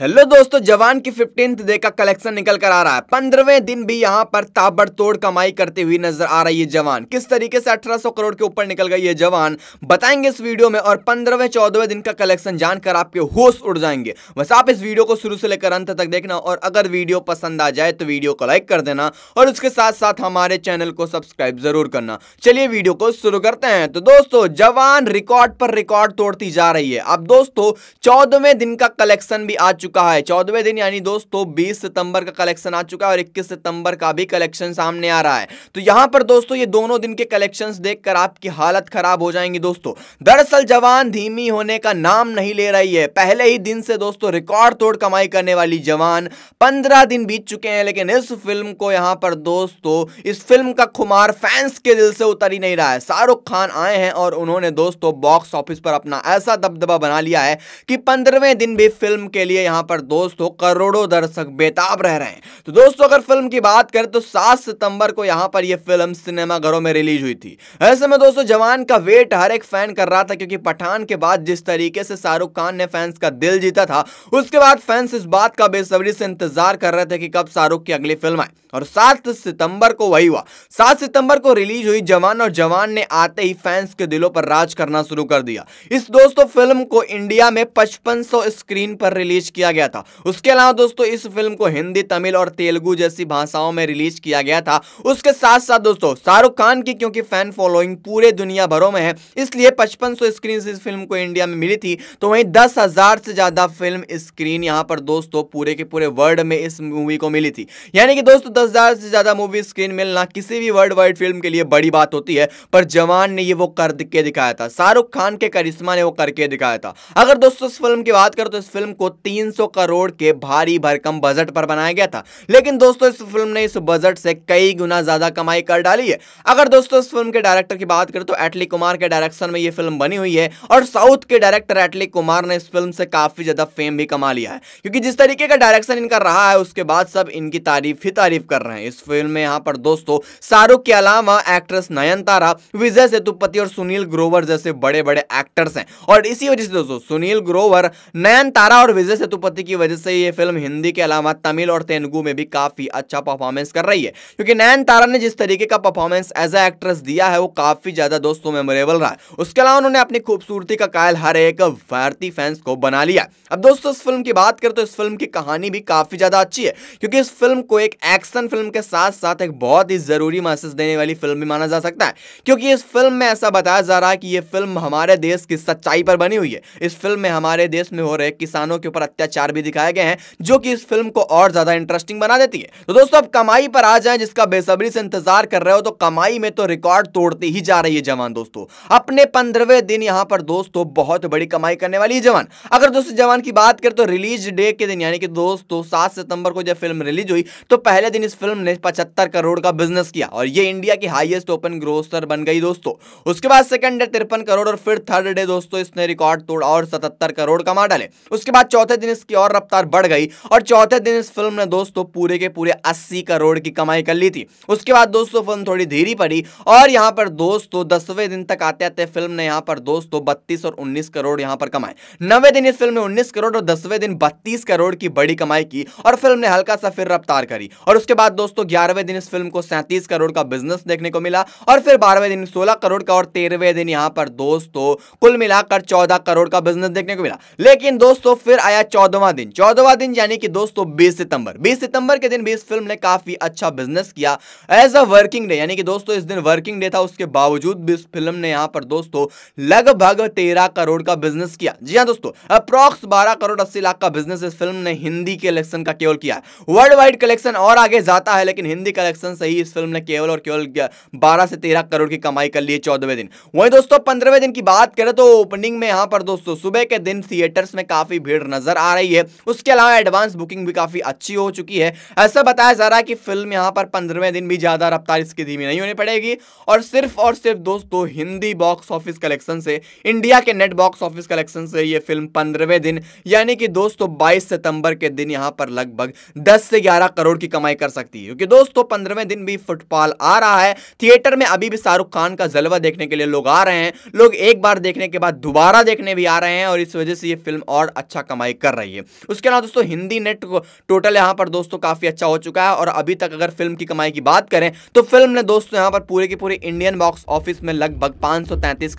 hello दोस्तों जवान की फिफ्टींथ डे का कलेक्शन निकल कर आ रहा है पंद्रहवें दिन भी यहां पर ताबड़तोड़ कमाई करते हुए नजर आ रही है जवान किस तरीके से 1800 करोड़ के ऊपर निकल गई है जवान बताएंगे इस वीडियो में और पंद्रहवें चौदहवें दिन का कलेक्शन जानकर आपके होश उड़ जाएंगे बस आप इस वीडियो को शुरू से लेकर अंत तक देखना और अगर वीडियो पसंद आ जाए तो वीडियो को लाइक कर देना और उसके साथ साथ हमारे चैनल को सब्सक्राइब जरूर करना चलिए वीडियो को शुरू करते हैं तो दोस्तों जवान रिकॉर्ड पर रिकॉर्ड तोड़ती जा रही है अब दोस्तों चौदहवें दिन का कलेक्शन भी आ चुका है चौदहवें दिन यानी दोस्तों बीस सितंबर का कलेक्शन आ चुका है और इक्कीस सितंबर का भी कलेक्शन सामने आ रहा है तो यहां पर दोस्तों ये दोनों दिन के कलेक्शन देखकर आपकी हालत खराब हो जाएंगी दोस्तों दरअसल जवान धीमी होने का नाम नहीं ले रही है पहले ही दिन से दोस्तों रिकॉर्ड तोड़ कमाई करने वाली जवान पंद्रह दिन बीत चुके हैं लेकिन इस फिल्म को यहां पर दोस्तों इस फिल्म का खुमार फैंस के दिल से उतर ही नहीं रहा है शाहरुख खान आए हैं और उन्होंने दोस्तों बॉक्स ऑफिस पर अपना ऐसा दबदबा बना लिया है कि पंद्रहवें दिन भी फिल्म के लिए यहां यहाँ पर दोस्तों करोड़ों दर्शक बेताब रह रहे हैं तो दोस्तों अगर फिल्म की बात करें तो सात सितंबर को यहाँ पर यह फिल्म सिनेमाघरों में रिलीज हुई थी ऐसे में दोस्तों जवान का वेट हर एक फैन कर रहा था क्योंकि पठान के बाद जिस तरीके से शाहरुख खान ने फैंस का दिल जीता था उसके बाद फैंस इस बात का बेसब्री से इंतजार कर रहे थे कि कब शाहरुख की अगली फिल्म आए और सात सितंबर को वही हुआ सात सितंबर को रिलीज हुई जवान और जवान ने आते ही फैंस के दिलों पर राज करना शुरू कर दिया इस दोस्तों फिल्म को इंडिया में 5500 स्क्रीन पर रिलीज किया किया गया था उसके अलावा दोस्तों इस फिल्म को हिंदी तमिल और तेलुगु जैसी भाषाओं में रिलीज किया गया था उसके साथ साथ दोस्तों शाहरुख खान की क्योंकि फैन फॉलोइंग पूरे दुनिया भरों में है इसलिए पचपन स्क्रीन इस फिल्म को इंडिया में मिली थी तो वहीं दस से ज्यादा फिल्म स्क्रीन यहाँ पर दोस्तों पूरे के पूरे वर्ल्ड में इस मूवी को मिली थी यानी कि दोस्तों दस से ज्यादा मूवी स्क्रीन मिलना किसी भी वर्ल्ड वाइड फिल्म के लिए बड़ी बात होती है पर जवान ने ये वो कर के दिखाया था शाहरुख खान के करिश्मा ने वो करके दिखाया था अगर दोस्तों इस फिल्म की बात करें तो इस फिल्म को तीन 300 करोड़ के भारी भरकम बजट पर बनाया गया था लेकिन दोस्तों इस फिल्म ने इस बजट से कई गुना ज्यादा कमाई कर डाली है अगर दोस्तों इस फिल्म के डायरेक्टर की बात करें तो एटली कुमार के डायरेक्शन में यह फिल्म बनी हुई है और साउथ के डायरेक्टर एटली कुमार ने इस फिल्म से काफी ज्यादा फेम भी कमा लिया है क्योंकि जिस तरीके का डायरेक्शन इनका रहा है उसके बाद सब इनकी तारीफ ही तारीफ कर रहे हैं इस फिल्म में यहां पर दोस्तों शाहरुख के अलावा एक्ट्रेस नयनतारा विजय सेतुपति और सुनील ग्रोवर जैसे बड़े बड़े एक्टर्स हैं और इसी वजह से दोस्तों सुनील ग्रोवर नयनतारा और विजय सेतुपति करोड़पति की वजह से ये फिल्म हिंदी के अलावा तमिल और तेलुगु में भी काफ़ी अच्छा परफॉर्मेंस कर रही है क्योंकि नैन तारा ने जिस तरीके का परफॉर्मेंस एज ए एक्ट्रेस दिया है वो काफ़ी ज़्यादा दोस्तों मेमोरेबल रहा उसके अलावा उन्होंने अपनी खूबसूरती का कायल हर एक भारतीय फैंस को बना लिया अब दोस्तों इस फिल्म की बात करें तो इस फिल्म की कहानी भी काफ़ी ज़्यादा अच्छी है क्योंकि इस फिल्म को एक एक्शन फिल्म के साथ साथ एक बहुत ही ज़रूरी मैसेज देने वाली फिल्म भी माना जा सकता है क्योंकि इस फिल्म में ऐसा बताया जा रहा है कि ये फिल्म हमारे देश की सच्चाई पर बनी हुई है इस फिल्म में हमारे देश में हो रहे किसानों के ऊपर अत्याचार चार भी दिखाए गए हैं जो कि इस फिल्म को और ज्यादा इंटरेस्टिंग बना देती है तो दोस्तों अब कमाई पर आ जाए जिसका बेसब्री से इंतजार कर रहे हो तो कमाई में तो रिकॉर्ड तोड़ती ही जा रही है जवान दोस्तों अपने पंद्रहवें दिन यहां पर दोस्तों बहुत बड़ी कमाई करने वाली है जवान अगर दोस्तों जवान की बात करें तो रिलीज डे के दिन यानी कि दोस्तों सात सितंबर को जब फिल्म रिलीज हुई तो पहले दिन इस फिल्म ने पचहत्तर करोड़ का बिजनेस किया और ये इंडिया की हाईएस्ट ओपन ग्रोसर बन गई दोस्तों उसके बाद सेकंड डे तिरपन करोड़ और फिर थर्ड डे दोस्तों इसने रिकॉर्ड तोड़ा और सतहत्तर करोड़ कमा डाले उसके बाद चौथे दिन इस इसकी और रफ्तार बढ़ गई और चौथे दिन इस फिल्म ने दोस्तों पूरे के पूरे अस्सी करोड़ की कमाई कर ली थी उसके बाद दोस्तों फिल्म थोड़ी धीरी पड़ी और यहां पर दोस्तों दसवें दिन तक आते आते फिल्म ने यहां पर दोस्तों बत्तीस और उन्नीस करोड़ यहां पर कमाए नवे दिन इस फिल्म ने उन्नीस करोड़ और दसवें दिन बत्तीस करोड़ की बड़ी कमाई की और फिल्म ने हल्का सा फिर रफ्तार करी और उसके बाद दोस्तों ग्यारहवें दिन इस फिल्म को सैंतीस करोड़ का बिजनेस देखने को मिला और फिर बारहवें दिन सोलह करोड़ का और तेरहवें दिन यहां पर दोस्तों कुल मिलाकर चौदह करोड़ का बिजनेस देखने को मिला लेकिन दोस्तों फिर आया चौदहवा दिन चौदहवा दिन यानी कि दोस्तों बीस सितंबर बीस सितंबर के दिन भी इस फिल्म ने काफी अच्छा बिजनेस किया एज अ वर्किंग डे यानी कि दोस्तों इस दिन वर्किंग डे था उसके बावजूद भी इस फिल्म ने यहाँ पर दोस्तों लगभग तेरह करोड़ का बिजनेस किया जी हाँ दोस्तों अप्रोक्स बारह करोड़ अस्सी लाख का बिजनेस इस फिल्म ने हिंदी कलेक्शन का केवल किया वर्ल्ड वाइड कलेक्शन और आगे जाता है लेकिन हिंदी कलेक्शन से ही इस फिल्म ने केवल और केवल बारह से तेरह करोड़ की कमाई कर ली चौदहवें दिन वही दोस्तों पंद्रहवें दिन की बात करें तो ओपनिंग में यहाँ पर दोस्तों सुबह के दिन थिएटर्स में काफी भीड़ नजर आ आ रही है उसके अलावा एडवांस बुकिंग भी काफ़ी अच्छी हो चुकी है ऐसा बताया जा रहा है कि फिल्म यहाँ पर पंद्रहवें दिन भी ज़्यादा रफ्तार इसकी धीमी नहीं होनी पड़ेगी और सिर्फ और सिर्फ दोस्तों हिंदी बॉक्स ऑफिस कलेक्शन से इंडिया के नेट बॉक्स ऑफिस कलेक्शन से ये फिल्म पंद्रहवें दिन यानी कि दोस्तों बाईस सितंबर के दिन यहाँ पर लगभग दस से ग्यारह करोड़ की कमाई कर सकती है क्योंकि दोस्तों पंद्रहवें दिन भी फुटबॉल आ रहा है थिएटर में अभी भी शाहरुख खान का जलवा देखने के लिए लोग आ रहे हैं लोग एक बार देखने के बाद दोबारा देखने भी आ रहे हैं और इस वजह से ये फिल्म और अच्छा कमाई कर रही है रही है उसके अलावा दोस्तों हिंदी नेट टोटल यहाँ पर दोस्तों काफ़ी अच्छा हो चुका है और अभी तक अगर फिल्म की कमाई की बात करें तो फिल्म ने दोस्तों यहाँ पर पूरे के पूरे इंडियन बॉक्स ऑफिस में लगभग पांच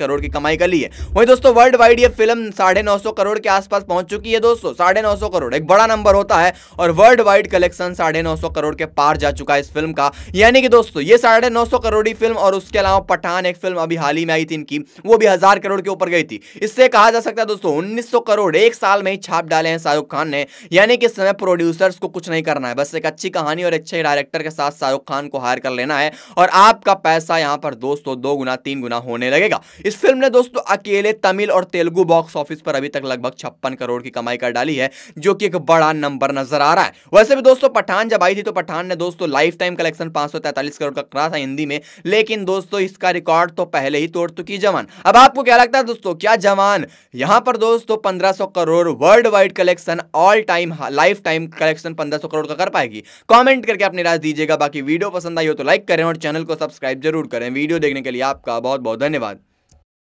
करोड़ की कमाई कर ली है वही दोस्तों वर्ल्ड वाइड ये फिल्म साढ़े करोड़ के आसपास पहुंच चुकी है दोस्तों साढ़े करोड़ एक बड़ा नंबर होता है और वर्ल्ड वाइड कलेक्शन साढ़े करोड़ के पार जा चुका है इस फिल्म का यानी कि दोस्तों ये साढ़े नौ सौ करोड़ी फिल्म और उसके अलावा पठान एक फिल्म अभी हाल ही में आई थी इनकी वो भी हजार करोड़ के ऊपर गई थी इससे कहा जा सकता है दोस्तों उन्नीस करोड़ एक साल में ही छाप डाले हैं शाहरुख खान ने यानी कि समय प्रोड्यूसर्स को कुछ नहीं करना है बस एक अच्छी कहानी और अच्छे डायरेक्टर के साथ शाहरुख खान को हायर कर लेना है और आपका पैसा यहाँ पर दोस्तों दो गुना तीन गुना होने लगेगा इस फिल्म ने दोस्तों अकेले तमिल और तेलुगु बॉक्स ऑफिस पर अभी तक लगभग छप्पन करोड़ की कमाई कर डाली है जो कि एक बड़ा नंबर नजर आ रहा है वैसे भी दोस्तों पठान जब आई थी तो पठान ने दोस्तों लाइफ टाइम कलेक्शन पांच करोड़ का करा था हिंदी में लेकिन दोस्तों इसका रिकॉर्ड तो पहले ही तोड़ चुकी जवान अब आपको क्या लगता है दोस्तों क्या जवान यहां पर दोस्तों पंद्रह crore worldwide collection all time lifetime collection पंद्रह करोड़ का कर पाएगी कॉमेंट करके अपनी राय दीजिएगा बाकी वीडियो पसंद आई हो तो लाइक करें और चैनल को सब्सक्राइब जरूर करें वीडियो देखने के लिए आपका बहुत बहुत धन्यवाद